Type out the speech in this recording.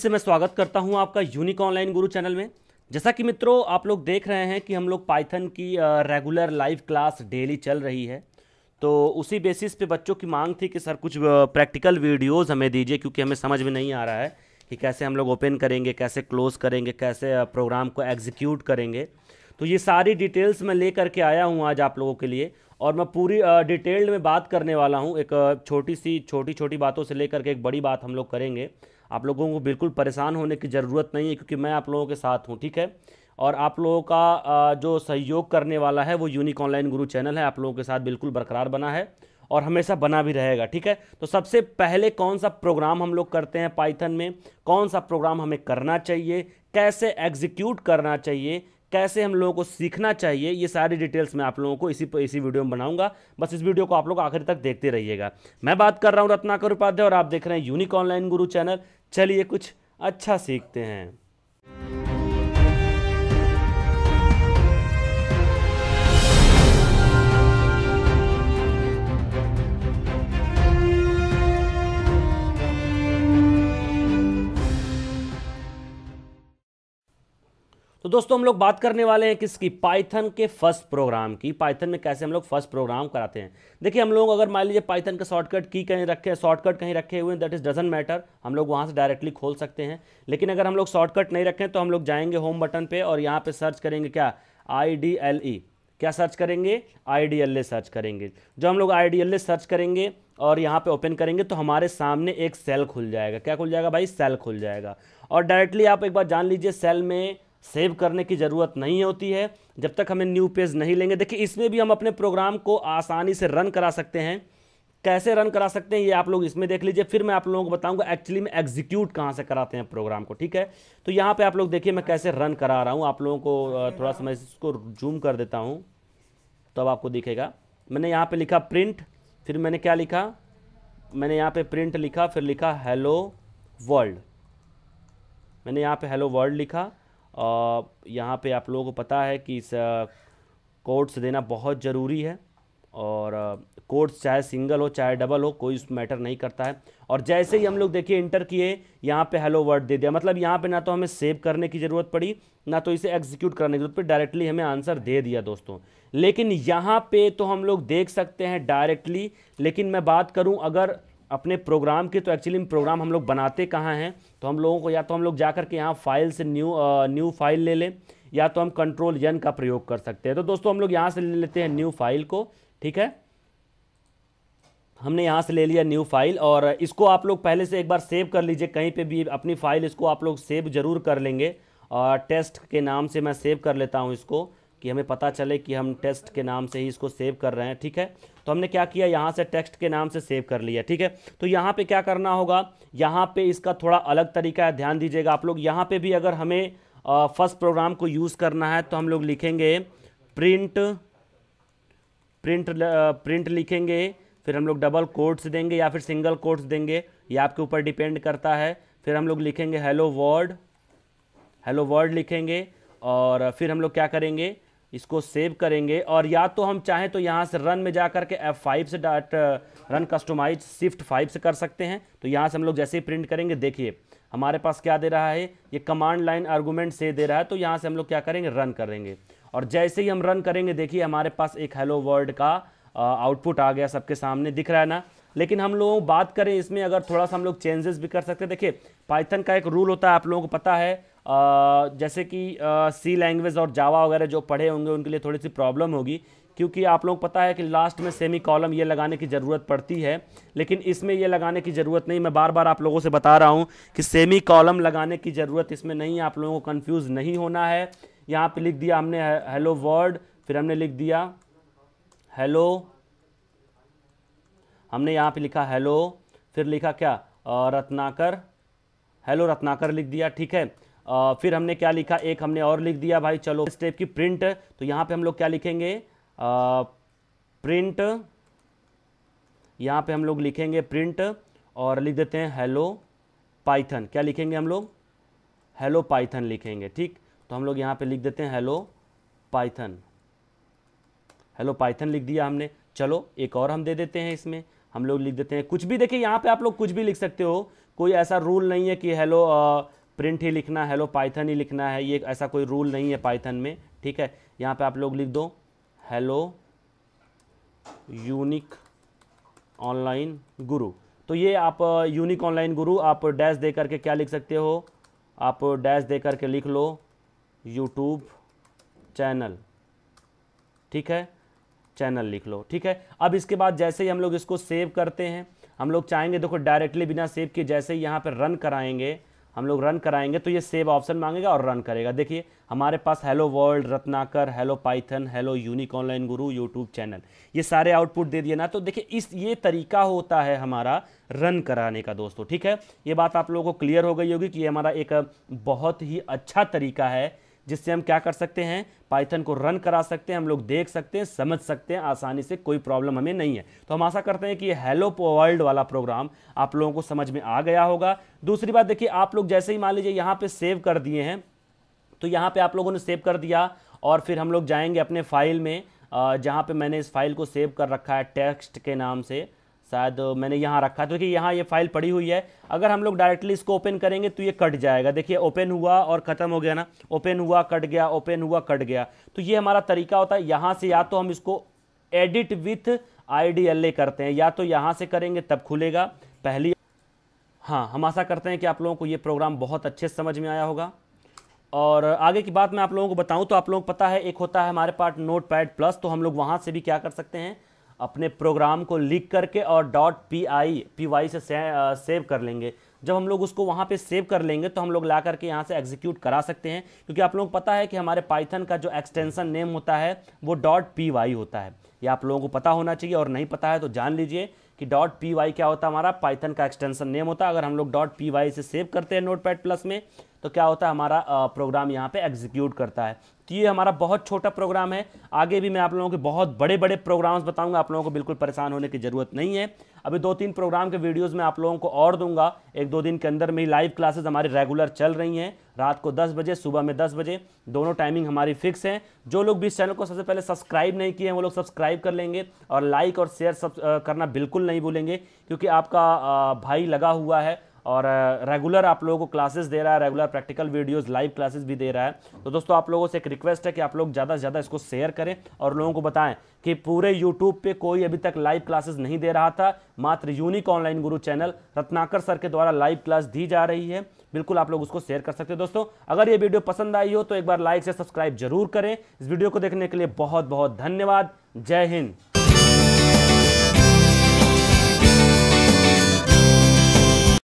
से मैं स्वागत करता हूं आपका यूनिक ऑनलाइन गुरु चैनल में जैसा कि मित्रों आप लोग देख रहे हैं कि हम लोग पाइथन की रेगुलर लाइव क्लास डेली चल रही है तो उसी बेसिस पे बच्चों की मांग थी कि सर कुछ प्रैक्टिकल वीडियोज हमें दीजिए क्योंकि हमें समझ में नहीं आ रहा है कि कैसे हम लोग ओपन करेंगे कैसे क्लोज़ करेंगे कैसे प्रोग्राम को एग्जीक्यूट करेंगे तो ये सारी डिटेल्स मैं ले करके आया हूँ आज आप लोगों के लिए और मैं पूरी डिटेल्ड में बात करने वाला हूँ एक छोटी सी छोटी छोटी बातों से लेकर के एक बड़ी बात हम लोग करेंगे आप लोगों को बिल्कुल परेशान होने की ज़रूरत नहीं है क्योंकि मैं आप लोगों के साथ हूँ ठीक है और आप लोगों का जो सहयोग करने वाला है वो यूनिक ऑनलाइन गुरु चैनल है आप लोगों के साथ बिल्कुल बरकरार बना है और हमेशा बना भी रहेगा ठीक है तो सबसे पहले कौन सा प्रोग्राम हम लोग करते हैं पाइथन में कौन सा प्रोग्राम हमें करना चाहिए कैसे एग्जीक्यूट करना चाहिए कैसे हम लोगों को सीखना चाहिए ये सारी डिटेल्स मैं आप लोगों को इसी इसी वीडियो में बनाऊंगा बस इस वीडियो को आप लोग आखिर तक देखते रहिएगा मैं बात कर रहा हूँ रत्नाकर उपाध्याय और आप देख रहे हैं यूनिक ऑनलाइन गुरु चैनल चलिए कुछ अच्छा सीखते हैं तो दोस्तों हम लोग बात करने वाले हैं किसकी पाइथन के फर्स्ट प्रोग्राम की पाइथन में कैसे हम लोग फर्स्ट प्रोग्राम कराते हैं देखिए हम लोग अगर मान लीजिए पाइथन का शॉर्टकट की कहीं रखे हैं शॉर्टकट कहीं रखे हुए हैं दैट इज डजेंट मैटर हम लोग वहाँ से डायरेक्टली खोल सकते हैं लेकिन अगर हम लोग शॉर्टकट नहीं रखें तो हम लोग जाएंगे होम बटन पर और यहाँ पर सर्च करेंगे क्या आई डी एल ई क्या सर्च करेंगे I D L E search करेंगे जो हम लोग I D L E search करेंगे और यहाँ पे ओपन करेंगे तो हमारे सामने एक सेल खुल जाएगा क्या खुल जाएगा भाई सेल खुल जाएगा और डायरेक्टली आप एक बार जान लीजिए सेल में सेव करने की ज़रूरत नहीं होती है जब तक हमें न्यू पेज नहीं लेंगे देखिए इसमें भी हम अपने प्रोग्राम को आसानी से रन करा सकते हैं कैसे रन करा सकते हैं ये आप लोग इसमें देख लीजिए फिर मैं आप लोगों को बताऊंगा एक्चुअली में एग्जीक्यूट कहाँ से कराते हैं प्रोग्राम को ठीक है तो यहाँ पे आप लोग देखिए मैं कैसे रन करा रहा हूँ आप लोगों को थोड़ा सा मैं इसको जूम कर देता हूँ तो अब आपको दिखेगा मैंने यहाँ पर लिखा प्रिंट फिर मैंने क्या लिखा मैंने यहाँ पर प्रिंट लिखा फिर लिखा हेलो वर्ल्ड मैंने यहाँ पर हेलो वर्ल्ड लिखा यहाँ पे आप लोगों को पता है कि इस कोड्स देना बहुत ज़रूरी है और कोड्स चाहे सिंगल हो चाहे डबल हो कोई उस मैटर नहीं करता है और जैसे ही हम लोग देखिए इंटर किए यहाँ पे हेलो वर्ड दे दिया मतलब यहाँ पे ना तो हमें सेव करने की ज़रूरत पड़ी ना तो इसे एग्जीक्यूट करने की ज़रूरत पड़ी डायरेक्टली हमें आंसर दे दिया दोस्तों लेकिन यहाँ पे तो हम लोग देख सकते हैं डायरेक्टली लेकिन मैं बात करूँ अगर अपने प्रोग्राम के तो एक्चुअली प्रोग्राम हम लोग बनाते कहाँ हैं तो हम लोगों को या तो हम लोग जा कर के यहाँ फाइल से न्यू न्यू फाइल ले लें या तो हम कंट्रोल यन का प्रयोग कर सकते हैं तो दोस्तों हम लोग यहाँ से ले लेते हैं न्यू फाइल को ठीक है हमने यहाँ से ले लिया न्यू फाइल और इसको आप लोग पहले से एक बार सेव कर लीजिए कहीं पे भी अपनी फ़ाइल इसको आप लोग सेव ज़रूर कर लेंगे और टेस्ट के नाम से मैं सेव कर लेता हूँ इसको कि हमें पता चले कि हम टेस्ट के नाम से ही इसको सेव कर रहे हैं ठीक है तो हमने क्या किया यहाँ से टेक्स्ट के नाम से सेव कर लिया ठीक है तो यहाँ पे क्या करना होगा यहाँ पे इसका थोड़ा अलग तरीका है ध्यान दीजिएगा आप लोग यहाँ पे भी अगर हमें फर्स्ट प्रोग्राम को यूज़ करना है तो हम लोग लिखेंगे प्रिंट प्रिंट प्रिंट लिखेंगे फिर हम लोग डबल कोट्स देंगे या फिर सिंगल कोट्स देंगे ये आपके ऊपर डिपेंड करता है फिर हम लोग लिखेंगे हेलो वर्ड हेलो वर्ड लिखेंगे और फिर हम लोग क्या करेंगे इसको सेव करेंगे और या तो हम चाहें तो यहाँ से रन में जा कर के एफ फाइव से डाट रन कस्टोमाइज शिफ्ट फाइव से कर सकते हैं तो यहाँ से हम लोग जैसे ही प्रिंट करेंगे देखिए हमारे पास क्या दे रहा है ये कमांड लाइन आर्गूमेंट से दे रहा है तो यहाँ से हम लोग क्या करेंगे रन करेंगे और जैसे ही हम रन करेंगे देखिए हमारे पास एक हेलो वर्ल्ड का आउटपुट आ गया सबके सामने दिख रहा है ना लेकिन हम लोग बात करें इसमें अगर थोड़ा सा हम लोग चेंजेस भी कर सकते हैं देखिए पाइथन का एक रूल होता है आप लोगों को पता है जैसे कि सी लैंग्वेज और जावा वगैरह जो पढ़े होंगे उनके लिए थोड़ी सी प्रॉब्लम होगी क्योंकि आप लोग पता है कि लास्ट में सेमी कॉलम ये लगाने की ज़रूरत पड़ती है लेकिन इसमें यह लगाने की ज़रूरत नहीं मैं बार बार आप लोगों से बता रहा हूँ कि सेमी कॉलम लगाने की ज़रूरत इसमें नहीं है आप लोगों को कन्फ्यूज़ नहीं होना है यहाँ पर लिख दिया हमने हेलो वर्ड फिर हमने लिख दिया हेलो हमने यहाँ पे लिखा हेलो फिर लिखा क्या रत्नाकर हेलो रत्नाकर लिख दिया ठीक है फिर हमने क्या लिखा एक हमने और लिख दिया भाई चलो स्टेप की प्रिंट तो यहाँ पे हम लोग क्या लिखेंगे आ, प्रिंट यहाँ पे हम लोग लिखेंगे प्रिंट और लिख देते हैं हेलो पाइथन क्या लिखेंगे हम लोग हेलो पाइथन लिखेंगे ठीक तो हम लोग यहाँ पे लिख देते हैं हेलो पाइथन हेलो पाइथन लिख दिया हमने चलो एक और हम दे देते हैं इसमें हम लोग लिख देते हैं कुछ भी देखिए यहाँ पे आप लोग कुछ भी लिख सकते हो कोई ऐसा रूल नहीं है कि हेलो प्रिंट ही लिखना है हेलो पाइथन ही लिखना है ये ऐसा कोई रूल नहीं है पाइथन में ठीक है यहाँ पे आप लोग लिख दो हेलो यूनिक ऑनलाइन गुरु तो ये आप यूनिक ऑनलाइन गुरु आप डैश दे करके क्या लिख सकते हो आप डैश दे करके लिख लो यूट्यूब चैनल ठीक है चैनल लिख लो ठीक है अब इसके बाद जैसे ही हम लोग इसको सेव करते हैं हम लोग चाहेंगे देखो डायरेक्टली बिना सेव किए जैसे ही यहाँ पर रन कराएंगे हम लोग रन कराएंगे तो ये सेव ऑप्शन मांगेगा और रन करेगा देखिए हमारे पास hello world Ratnakar hello Python hello unique online guru YouTube channel ये सारे आउटपुट दे दिए ना तो देखिए इस ये तरीका होता है हमारा रन कराने का दोस्तों ठीक है ये बात आप लोगों को क्लियर हो गई होगी कि ये हमारा एक बहुत ही अच्छा तरीका है जिससे हम क्या कर सकते हैं पाइथन को रन करा सकते हैं हम लोग देख सकते हैं समझ सकते हैं आसानी से कोई प्रॉब्लम हमें नहीं है तो हम आशा करते हैं कि हेलो वर्ल्ड वाला प्रोग्राम आप लोगों को समझ में आ गया होगा दूसरी बात देखिए आप लोग जैसे ही मान लीजिए यहाँ पर सेव कर दिए हैं तो यहाँ पर आप लोगों ने सेव कर दिया और फिर हम लोग जाएंगे अपने फाइल में जहाँ पर मैंने इस फाइल को सेव कर रखा है टेक्स्ट के नाम से शायद मैंने यहाँ रखा क्योंकि तो कि यहाँ ये फाइल पड़ी हुई है अगर हम लोग डायरेक्टली इसको ओपन करेंगे तो ये कट जाएगा देखिए ओपन हुआ और ख़त्म हो गया ना ओपन हुआ कट गया ओपन हुआ कट गया तो ये हमारा तरीका होता है यहाँ से या तो हम इसको एडिट विथ आई करते हैं या तो यहाँ से करेंगे तब खुलेगा पहली हाँ हम आशा करते हैं कि आप लोगों को ये प्रोग्राम बहुत अच्छे समझ में आया होगा और आगे की बात मैं आप लोगों को बताऊं तो आप लोगों को पता है एक होता है हमारे पास नोट पैड प्लस तो हम लोग वहाँ से भी क्या कर सकते हैं अपने प्रोग्राम को लिख करके और dot P I P Y से, सेव कर लेंगे जब हम लोग उसको वहाँ पे सेव कर लेंगे तो हम लोग ला करके यहाँ से एग्जीक्यूट करा सकते हैं क्योंकि आप लोगों को पता है कि हमारे पाइथन का जो एक्सटेंशन नेम होता है वो डॉट पी वाई होता है ये आप लोगों को पता होना चाहिए और नहीं पता है तो जान लीजिए कि डॉट पी वाई क्या होता है हमारा पाइथन का एक्सटेंशन नेम होता है अगर हम लोग डॉट पी वाई से सेव करते हैं नोट पैड प्लस में तो क्या होता है हमारा प्रोग्राम यहाँ पे एग्जीक्यूट करता है तो ये हमारा बहुत छोटा प्रोग्राम है आगे भी मैं आप लोगों के बहुत बड़े बड़े प्रोग्राम्स बताऊँगा आप लोगों को बिल्कुल परेशान होने की ज़रूरत नहीं है अभी दो तीन प्रोग्राम के वीडियोस में आप लोगों को और दूंगा एक दो दिन के अंदर में ही लाइव क्लासेस हमारी रेगुलर चल रही हैं रात को 10 बजे सुबह में 10 बजे दोनों टाइमिंग हमारी फिक्स है जो लोग भी इस चैनल को सबसे पहले सब्सक्राइब नहीं किए हैं वो लोग सब्सक्राइब कर लेंगे और लाइक और शेयर करना बिल्कुल नहीं भूलेंगे क्योंकि आपका भाई लगा हुआ है और रेगुलर आप लोगों को क्लासेस दे रहा है regular practical videos live classes भी दे रहा है तो दोस्तों आप लोगों से एक रिक्वेस्ट है कि आप लोग ज़्यादा से ज़्यादा इसको शेयर करें और लोगों को बताएं कि पूरे यूट्यूब पे कोई अभी तक लाइव क्लासेस नहीं दे रहा था मात्र unique online guru channel Ratnakar sir के द्वारा लाइव क्लास दी जा रही है बिल्कुल आप लोग उसको शेयर कर सकते हैं दोस्तों अगर ये वीडियो पसंद आई हो तो एक बार लाइक से सब्सक्राइब जरूर करें इस वीडियो को देखने के लिए बहुत बहुत धन्यवाद जय हिंद